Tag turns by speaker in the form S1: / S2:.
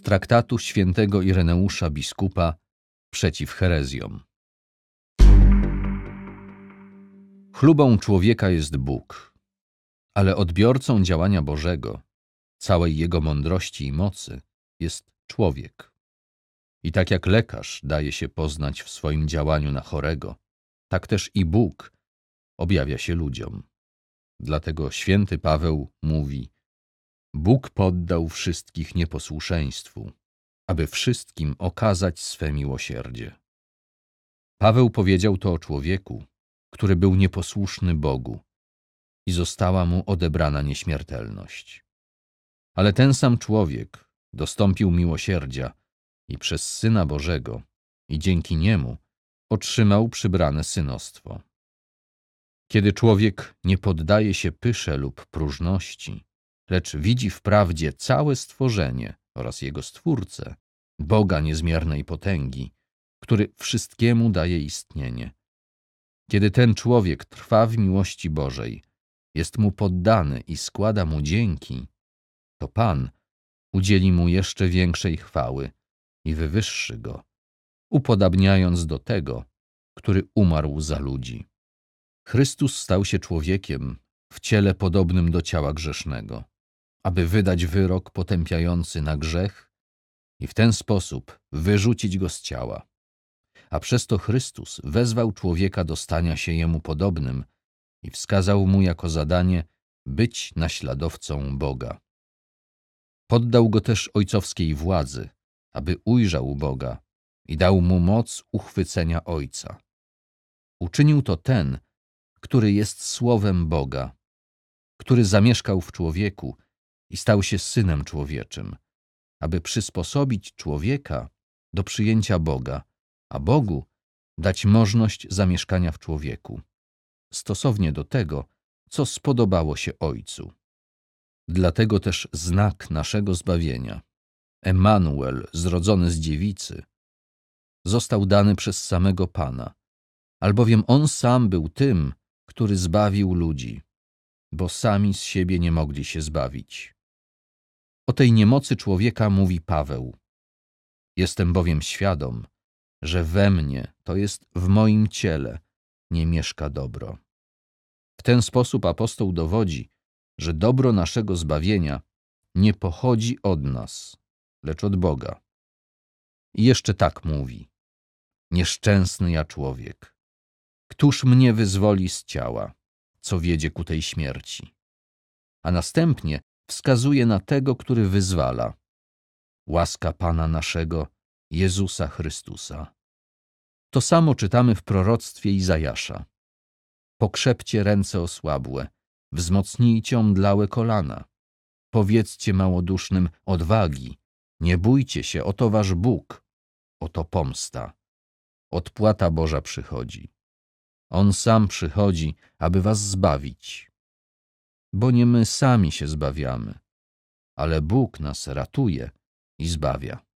S1: traktatu świętego Ireneusza biskupa przeciw herezjom. Chlubą człowieka jest Bóg, ale odbiorcą działania Bożego, całej jego mądrości i mocy, jest człowiek. I tak jak lekarz daje się poznać w swoim działaniu na chorego, tak też i Bóg objawia się ludziom. Dlatego święty Paweł mówi – Bóg poddał wszystkich nieposłuszeństwu, aby wszystkim okazać swe miłosierdzie. Paweł powiedział to o człowieku, który był nieposłuszny Bogu i została mu odebrana nieśmiertelność. Ale ten sam człowiek dostąpił miłosierdzia i przez Syna Bożego i dzięki niemu otrzymał przybrane synostwo. Kiedy człowiek nie poddaje się pysze lub próżności, lecz widzi wprawdzie całe stworzenie oraz jego Stwórcę, Boga niezmiernej potęgi, który wszystkiemu daje istnienie. Kiedy ten człowiek trwa w miłości Bożej, jest mu poddany i składa mu dzięki, to Pan udzieli mu jeszcze większej chwały i wywyższy go, upodabniając do tego, który umarł za ludzi. Chrystus stał się człowiekiem w ciele podobnym do ciała grzesznego aby wydać wyrok potępiający na grzech i w ten sposób wyrzucić go z ciała. A przez to Chrystus wezwał człowieka do stania się jemu podobnym i wskazał mu jako zadanie być naśladowcą Boga. Poddał go też ojcowskiej władzy, aby ujrzał Boga i dał mu moc uchwycenia Ojca. Uczynił to ten, który jest Słowem Boga, który zamieszkał w człowieku i stał się Synem Człowieczym, aby przysposobić człowieka do przyjęcia Boga, a Bogu dać możliwość zamieszkania w człowieku, stosownie do tego, co spodobało się Ojcu. Dlatego też znak naszego zbawienia, Emanuel, zrodzony z dziewicy, został dany przez samego Pana, albowiem On sam był tym, który zbawił ludzi, bo sami z siebie nie mogli się zbawić. O tej niemocy człowieka mówi Paweł. Jestem bowiem świadom, że we mnie, to jest w moim ciele, nie mieszka dobro. W ten sposób apostoł dowodzi, że dobro naszego zbawienia nie pochodzi od nas, lecz od Boga. I jeszcze tak mówi: Nieszczęsny ja człowiek, któż mnie wyzwoli z ciała, co wiedzie ku tej śmierci? A następnie wskazuje na tego, który wyzwala. Łaska Pana naszego, Jezusa Chrystusa. To samo czytamy w proroctwie Izajasza. Pokrzepcie ręce osłabłe, wzmocnijcie omdlałe kolana. Powiedzcie małodusznym odwagi, nie bójcie się, oto wasz Bóg, oto pomsta. Odpłata Boża przychodzi. On sam przychodzi, aby was zbawić bo nie my sami się zbawiamy, ale Bóg nas ratuje i zbawia.